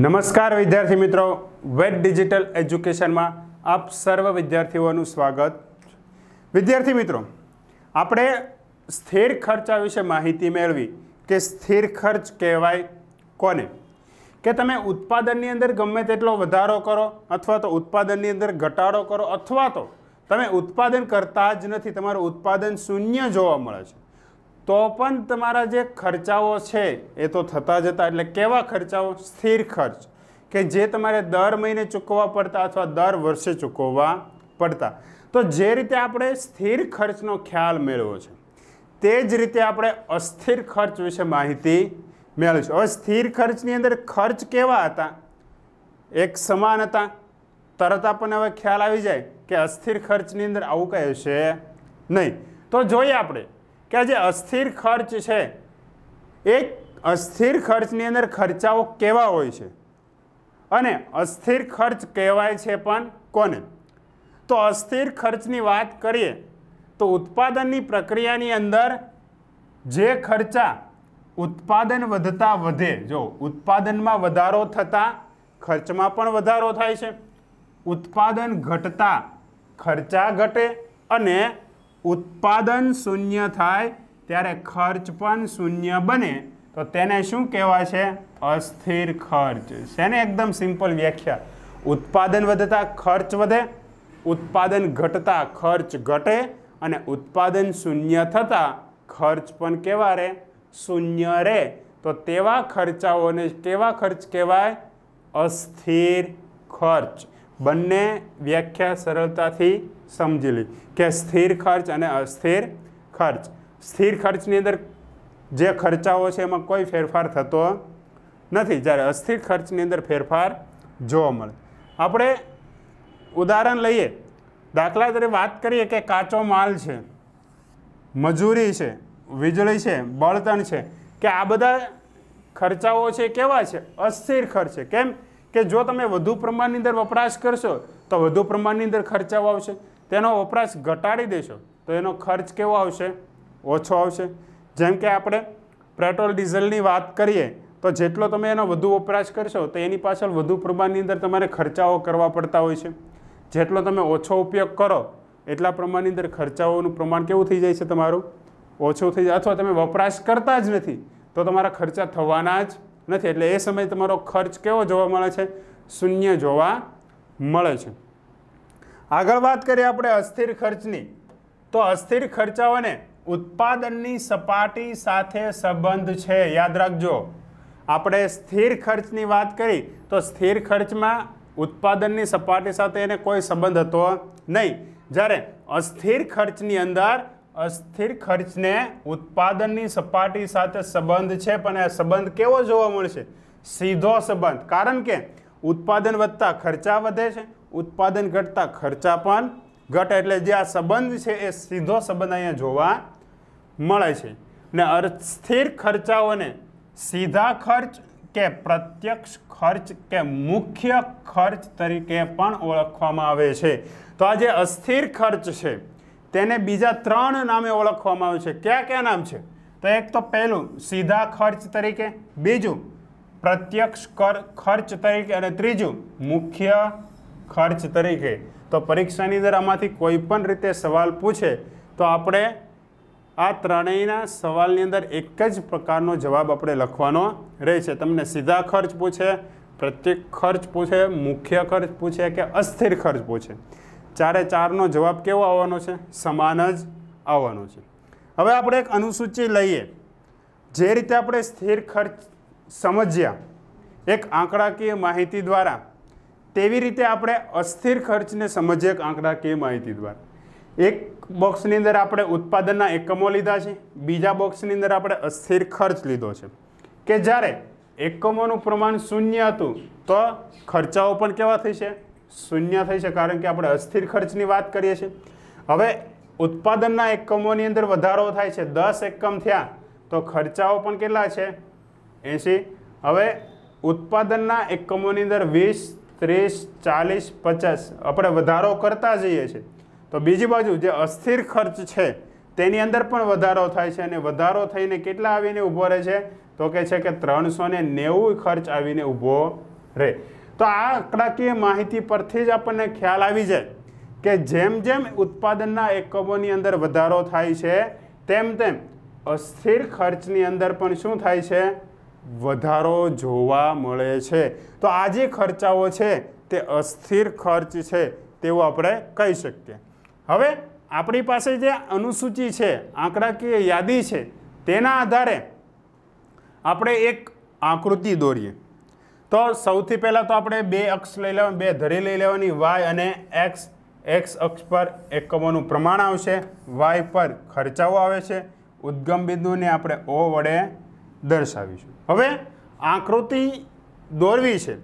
નમસ્કાર વિદ્યાર્થી મિત્રો વેટ ડિજિટલ એજ્યુકેશનમાં આપ સર્વ વિદ્યાર્થીઓનું સ્વાગત વિદ્યાર્થી મિત્રો આપણે સ્થિર ખર્ચા વિશે માહિતી મેળવી કે સ્થિર ખર્ચ કહેવાય કોને કે તમે ઉત્પાદનની અંદર ગમે તેટલો વધારો કરો અથવા તો ઉત્પાદનની અંદર ઘટાડો કરો અથવા તો તમે ઉત્પાદન કરતા જ નથી તમારું ઉત્પાદન શૂન્ય જોવા મળે છે તો પણ તમારા જે ખર્ચાઓ છે એ તો થતા જતા એટલે કેવા ખર્ચાઓ સ્થિર ખર્ચ કે જે તમારે દર મહિને ચૂકવવા પડતા અથવા દર વર્ષે ચૂકવવા પડતા તો જે રીતે આપણે સ્થિર ખર્ચનો ખ્યાલ મેળવ્યો છે તે જ રીતે આપણે અસ્થિર ખર્ચ વિશે માહિતી મેળવીશું હવે સ્થિર ખર્ચની અંદર ખર્ચ કેવા હતા એક સમાન હતા તરત આપણને હવે ખ્યાલ આવી જાય કે અસ્થિર ખર્ચની અંદર આવું કહે છે નહીં તો જોઈએ આપણે કે આ જે અસ્થિર ખર્ચ છે એ અસ્થિર ખર્ચની અંદર ખર્ચાઓ કેવા હોય છે અને અસ્થિર ખર્ચ કહેવાય છે પણ કોને તો અસ્થિર ખર્ચની વાત કરીએ તો ઉત્પાદનની પ્રક્રિયાની અંદર જે ખર્ચા ઉત્પાદન વધતા વધે જો ઉત્પાદનમાં વધારો થતાં ખર્ચમાં પણ વધારો થાય છે ઉત્પાદન ઘટતા ખર્ચા ઘટે અને ઉત્પાદન શૂન્ય થાય ત્યારે ખર્ચ પણ શૂન્ય બને તો તેને શું કહેવાય છે અસ્થિર ખર્ચ શેને એકદમ સિમ્પલ વ્યાખ્યા ઉત્પાદન વધતા ખર્ચ વધે ઉત્પાદન ઘટતા ખર્ચ ઘટે અને ઉત્પાદન શૂન્ય થતાં ખર્ચ પણ કેવા રહે શૂન્ય રહે તો તેવા ખર્ચાઓને કેવા ખર્ચ કહેવાય અસ્થિર ખર્ચ બંને વ્યાખ્યા સરળતાથી સમજી લી કે સ્થિર ખર્ચ અને અસ્થિર ખર્ચ સ્થિર ખર્ચની અંદર જે ખર્ચાઓ છે એમાં કોઈ ફેરફાર થતો નથી જ્યારે અસ્થિર ખર્ચની અંદર ફેરફાર જોવા મળે આપણે ઉદાહરણ લઈએ દાખલા તરીકે વાત કરીએ કે કાચો માલ છે મજૂરી છે વીજળી છે બળતણ છે કે આ બધા ખર્ચાઓ છે કેવા છે અસ્થિર ખર્ચ છે કેમ કે જો તમે વધુ પ્રમાણની અંદર વપરાશ કરશો તો વધુ પ્રમાણની અંદર ખર્ચાઓ આવશે તેનો વપરાશ ઘટાડી દેશો તો એનો ખર્ચ કેવો આવશે ઓછો આવશે જેમ કે આપણે પેટ્રોલ ડીઝલની વાત કરીએ તો જેટલો તમે એનો વધુ વપરાશ કરશો તો એની પાછળ વધુ પ્રમાણની અંદર તમારે ખર્ચાઓ કરવા પડતા હોય છે જેટલો તમે ઓછો ઉપયોગ કરો એટલા પ્રમાણની અંદર ખર્ચાઓનું પ્રમાણ કેવું થઈ જાય છે તમારું ઓછું થઈ જાય અથવા તમે વપરાશ કરતા જ નથી તો તમારા ખર્ચા થવાના જ નથી એટલે એ સમય તમારો ખર્ચ કેવો જોવા મળે છે શૂન્ય જોવા મળે છે આગળ વાત કરીએ આપણે અસ્થિર ખર્ચની તો અસ્થિર ખર્ચાઓને ઉત્પાદનની સપાટી સાથે સંબંધ છે યાદ રાખજો આપણે સ્થિર ખર્ચની વાત કરી તો સ્થિર ખર્ચમાં ઉત્પાદનની સપાટી સાથે એને કોઈ સંબંધ હતો નહીં જ્યારે અસ્થિર ખર્ચની અંદર અસ્થિર ખર્ચને ઉત્પાદનની સપાટી સાથે સંબંધ છે પણ આ સંબંધ કેવો જોવા મળશે સીધો સંબંધ કારણ કે ઉત્પાદન વધતા ખર્ચા વધે છે ઉત્પાદન ઘટતા ખર્ચા પણ ઘટે એટલે જે આ સંબંધ છે એ સીધો સંબંધ અહીંયા જોવા મળે છે ને અસ્થિર ખર્ચાઓને સીધા ખર્ચ કે પ્રત્યક્ષ ખર્ચ કે મુખ્ય ખર્ચ તરીકે પણ ઓળખવામાં આવે છે તો આ જે અસ્થિર ખર્ચ છે તેને બીજા ત્રણ નામે ઓળખવામાં આવે છે કયા કયા નામ છે તો એક તો પહેલું સીધા ખર્ચ તરીકે બીજું પ્રત્યક્ષ કર ખર્ચ તરીકે અને ત્રીજું મુખ્ય ખર્ચ તરીકે તો પરીક્ષાની અંદર આમાંથી કોઈ પણ રીતે સવાલ પૂછે તો આપણે આ ત્રણેયના સવાલની અંદર એક જ પ્રકારનો જવાબ આપણે લખવાનો રહે છે તમને સીધા ખર્ચ પૂછે પ્રત્યેક ખર્ચ પૂછે મુખ્ય ખર્ચ પૂછે કે અસ્થિર ખર્ચ પૂછે ચારે ચારનો જવાબ કેવો આવવાનો છે સમાન જ આવવાનો છે હવે આપણે એક અનુસૂચિ લઈએ જે રીતે આપણે સ્થિર ખર્ચ સમજ્યા એક આંકડાકીય માહિતી દ્વારા તેવી રીતે આપણે અસ્થિર ખર્ચને સમજીએ એક આંકડાકીય માહિતી દ્વારા એક બોક્સની અંદર આપણે ઉત્પાદનના એકમો લીધા છે બીજા બોક્સની અંદર આપણે અસ્થિર ખર્ચ લીધો છે કે જ્યારે એકમોનું પ્રમાણ શૂન્ય હતું તો ખર્ચાઓ પણ કેવા થશે શૂન્ય થઈ છે કારણ કે આપણે અસ્થિર ખર્ચની વાત કરીએ છીએ હવે ઉત્પાદનના એકમોની અંદર વધારો થાય છે દસ એકમ થયા તો ખર્ચાઓ પણ કેટલા છે એંશી હવે ઉત્પાદનના એકમોની અંદર વીસ ત્રીસ ચાલીસ પચાસ આપણે વધારો કરતા જઈએ છીએ તો બીજી બાજુ જે અસ્થિર ખર્ચ છે તેની અંદર પણ વધારો થાય છે અને વધારો થઈને કેટલા આવીને ઊભો રહે છે તો કે છે કે ત્રણસો ને નેવું ખર્ચ આવીને ઊભો રહે તો આ આંકડાકીય માહિતી પરથી જ આપણને ખ્યાલ આવી જાય કે જેમ જેમ ઉત્પાદનના એકમોની અંદર વધારો થાય છે તેમ તેમ અસ્થિર ખર્ચની અંદર પણ શું થાય છે વધારો જોવા મળે છે તો આ જે ખર્ચાઓ છે તે અસ્થિર ખર્ચ છે તેવું આપણે કહી શકીએ હવે આપણી પાસે જે અનુસૂચિ છે આંકડાકીય યાદી છે તેના આધારે આપણે એક આકૃતિ દોરીએ તો સૌથી પહેલાં તો આપણે બે અક્ષ લઈ લેવાની બે ધરી લઈ લેવાની વાય અને એક્સ એક્સ અક્ષ પર એકમોનું પ્રમાણ આવશે વાય પર ખર્ચાઓ આવે છે ઉદ્ગમ બિંદુને આપણે ઓ વડે દર્શાવીશું હવે આકૃતિ દોરવી છે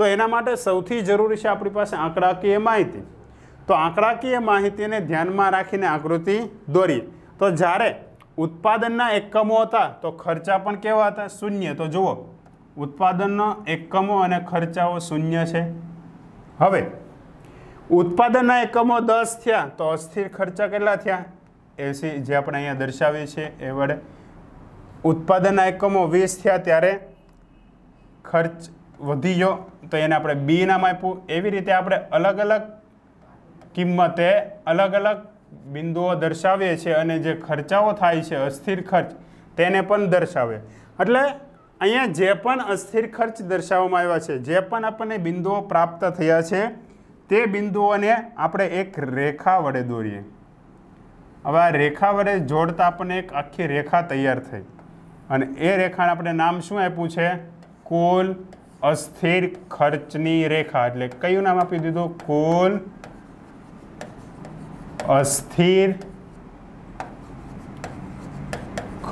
તો એના માટે સૌથી જરૂરી છે આપણી પાસે આંકડાકીય માહિતી તો આંકડાકીય માહિતીને ધ્યાનમાં રાખીને આકૃતિ દોરીએ તો જ્યારે ઉત્પાદનના એકમો હતા તો ખર્ચા પણ કેવા હતા શૂન્ય તો જુઓ ઉત્પાદનનો એકમો અને ખર્ચાઓ શૂન્ય છે હવે ઉત્પાદનના એકમો દસ થયા તો અસ્થિર ખર્ચા કેટલા થયા એસી જે આપણે અહીંયા દર્શાવીએ છીએ એ વડે ઉત્પાદનના એકમો વીસ થયા ત્યારે ખર્ચ વધી ગયો તો એને આપણે બી નામ આપ્યું એવી રીતે આપણે અલગ અલગ કિંમતે અલગ અલગ બિંદુઓ દર્શાવીએ છીએ અને જે ખર્ચાઓ થાય છે અસ્થિર ખર્ચ તેને પણ દર્શાવે એટલે અહીંયા જે પણ અસ્થિર ખર્ચ દર્શાવવામાં આવ્યા છે જે પણ આપણને બિંદુઓ પ્રાપ્ત થયા છે તે બિંદુઓને આપણે એક રેખા વડે દોરીએ હવે આ રેખા વડે જોડતા આપણને એક આખી રેખા તૈયાર થઈ અને એ રેખાને આપણે નામ શું આપ્યું છે કુલ અસ્થિર ખર્ચની રેખા એટલે કયું નામ આપી દીધું કુલ અસ્થિર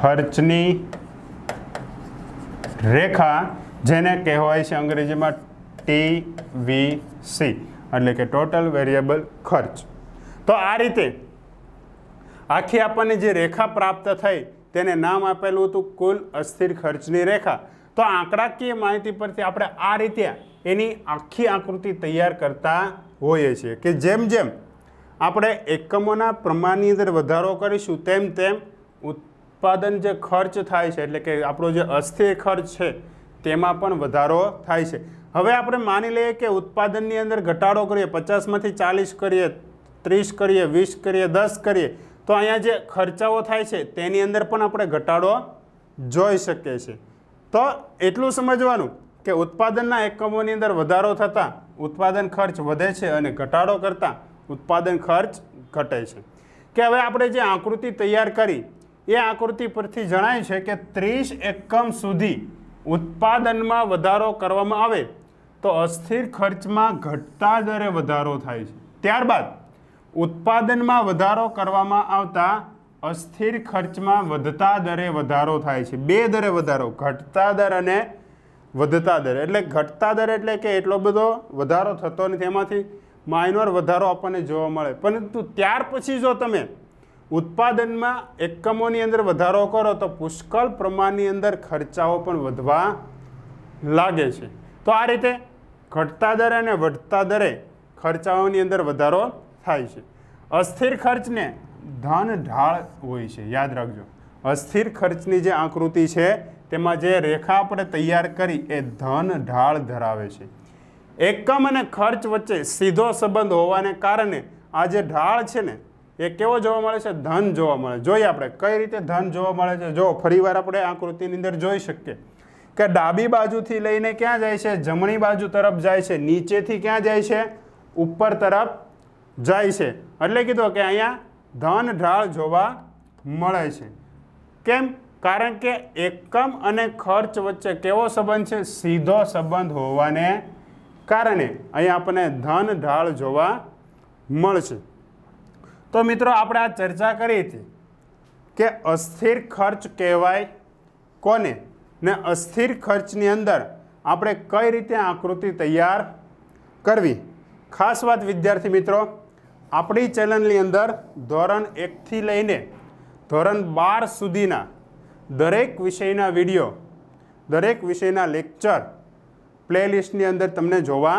ખર્ચની રેખા જેને કહેવાય છે અંગ્રેજીમાં ટી વી સી એટલે કે ટોટલ વેરિયેબલ ખર્ચ તો આ રીતે આખી આપણને જે રેખા પ્રાપ્ત થઈ તેને નામ આપેલું હતું કુલ અસ્થિર ખર્ચની રેખા તો આંકડાકીય માહિતી પરથી આપણે આ રીતે એની આખી આકૃતિ તૈયાર કરતા હોઈએ છીએ કે જેમ જેમ આપણે એકમોના પ્રમાણની અંદર વધારો કરીશું તેમ તેમ ઉત્પાદન જે ખર્ચ થાય છે એટલે કે આપણો જે અસ્થિર ખર્ચ છે તેમાં પણ વધારો થાય છે હવે આપણે માની લઈએ કે ઉત્પાદનની અંદર ઘટાડો કરીએ પચાસમાંથી ચાલીસ કરીએ ત્રીસ કરીએ વીસ કરીએ દસ કરીએ તો અહીંયા જે ખર્ચાઓ થાય છે તેની અંદર પણ આપણે ઘટાડો જોઈ શકીએ છીએ તો એટલું સમજવાનું કે ઉત્પાદનના એકમોની અંદર વધારો થતાં ઉત્પાદન ખર્ચ વધે છે અને ઘટાડો કરતાં ઉત્પાદન ખર્ચ ઘટે છે કે હવે આપણે જે આકૃતિ તૈયાર કરી એ આકૃતિ પરથી જણાય છે કે ત્રીસ એકમ સુધી ઉત્પાદનમાં વધારો કરવામાં આવે તો અસ્થિર ખર્ચમાં ઘટતા દરે વધારો થાય છે ત્યારબાદ ઉત્પાદનમાં વધારો કરવામાં આવતા અસ્થિર ખર્ચમાં વધતા દરે વધારો થાય છે બે દરે વધારો ઘટતા દર અને વધતા દર એટલે ઘટતા દર એટલે કે એટલો બધો વધારો થતો નથી એમાંથી માઇનોર વધારો આપણને જોવા મળે પરંતુ ત્યાર પછી જો તમે ઉત્પાદનમાં એકમોની અંદર વધારો કરો તો પુષ્કળ પ્રમાણની અંદર ખર્ચાઓ પણ વધવા લાગે છે તો આ રીતે ઘટતા દરે અને વધતા દરે ખર્ચાઓની અંદર વધારો થાય છે અસ્થિર ખર્ચને ધન ઢાળ હોય છે યાદ રાખજો અસ્થિર ખર્ચની જે આકૃતિ છે તેમાં જે રેખા આપણે તૈયાર કરી એ ધન ઢાળ ધરાવે છે એકમ અને ખર્ચ વચ્ચે સીધો સંબંધ હોવાને કારણે આ જે ઢાળ છે ને એ કેવો જોવા મળે છે ધન જોવા મળે જોઈએ આપણે કઈ રીતે ધન જોવા મળે છે જો ફરીવાર આપણે આકૃતિની અંદર જોઈ શકીએ કે ડાબી બાજુથી લઈને ક્યાં જાય છે જમણી બાજુ તરફ જાય છે નીચેથી ક્યાં જાય છે ઉપર તરફ જાય છે એટલે કીધું કે અહીંયા ધન ઢાળ જોવા મળે છે કેમ કારણ કે એકમ અને ખર્ચ વચ્ચે કેવો સંબંધ છે સીધો સંબંધ હોવાને કારણે અહીંયા આપણને ધન ઢાળ જોવા મળશે તો મિત્રો આપણે આ ચર્ચા કરી હતી કે અસ્થિર ખર્ચ કહેવાય કોને ને અસ્થિર ખર્ચની અંદર આપણે કઈ રીતે આકૃતિ તૈયાર કરવી ખાસ વાત વિદ્યાર્થી મિત્રો આપણી ચેનલની અંદર ધોરણ એકથી લઈને ધોરણ બાર સુધીના દરેક વિષયના વિડીયો દરેક વિષયના લેક્ચર પ્લેલિસ્ટની અંદર તમને જોવા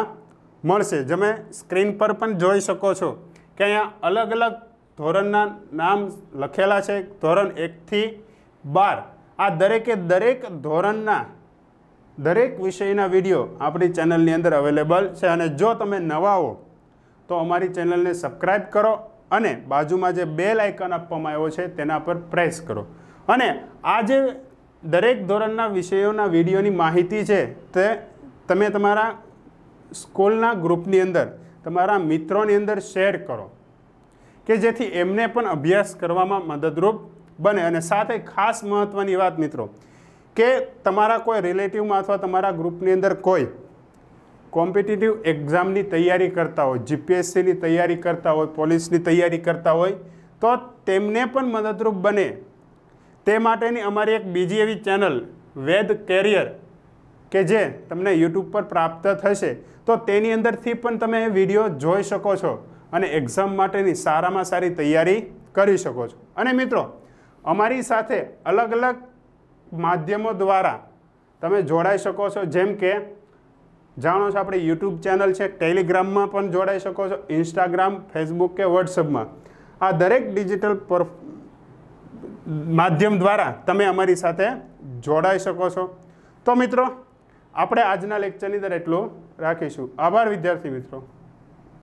મળશે તમે સ્ક્રીન પર પણ જોઈ શકો છો કે અહીંયા અલગ અલગ ધોરણના નામ લખેલા છે ધોરણ એકથી બાર આ દરેકે દરેક ધોરણના દરેક વિષયના વિડીયો આપણી ચેનલની અંદર અવેલેબલ છે અને જો તમે નવા હો તો અમારી ચેનલને સબસ્ક્રાઈબ કરો અને બાજુમાં જે બેલ આઇકન આપવામાં આવ્યો છે તેના પર પ્રેસ કરો અને આ જે દરેક ધોરણના વિષયોના વિડીયોની માહિતી છે તે તમે તમારા સ્કૂલના ગ્રુપની અંદર તમારા મિત્રોની અંદર શેર કરો કે જેથી એમને પણ અભ્યાસ કરવામાં મદદરૂપ બને અને સાથે ખાસ મહત્ત્વની વાત મિત્રો કે તમારા કોઈ રિલેટિવમાં અથવા તમારા ગ્રુપની અંદર કોઈ કોમ્પિટિટિવ એક્ઝામની તૈયારી કરતા હોય જીપીએસસીની તૈયારી કરતા હોય પોલીસની તૈયારી કરતા હોય તો તેમને પણ મદદરૂપ બને તે માટેની અમારી એક બીજી એવી ચેનલ વેદ કેરિયર કે જે તમને યુટ્યુબ પર પ્રાપ્ત થશે તો તેની અંદરથી પણ તમે વિડીયો જોઈ શકો છો અને એક્ઝામ માટેની સારામાં સારી તૈયારી કરી શકો છો અને મિત્રો અમારી સાથે અલગ અલગ માધ્યમો દ્વારા તમે જોડાઈ શકો છો જેમ કે જાણો છો આપણે યુટ્યુબ ચેનલ છે ટેલિગ્રામમાં પણ જોડાઈ શકો છો ઇન્સ્ટાગ્રામ ફેસબુક કે વોટ્સઅપમાં આ દરેક ડિજિટલ પર માધ્યમ દ્વારા તમે અમારી સાથે જોડાઈ શકો છો તો મિત્રો આપણે આજના લેક્ચરની અંદર એટલો રાખીશું આભાર વિદ્યાર્થી મિત્રો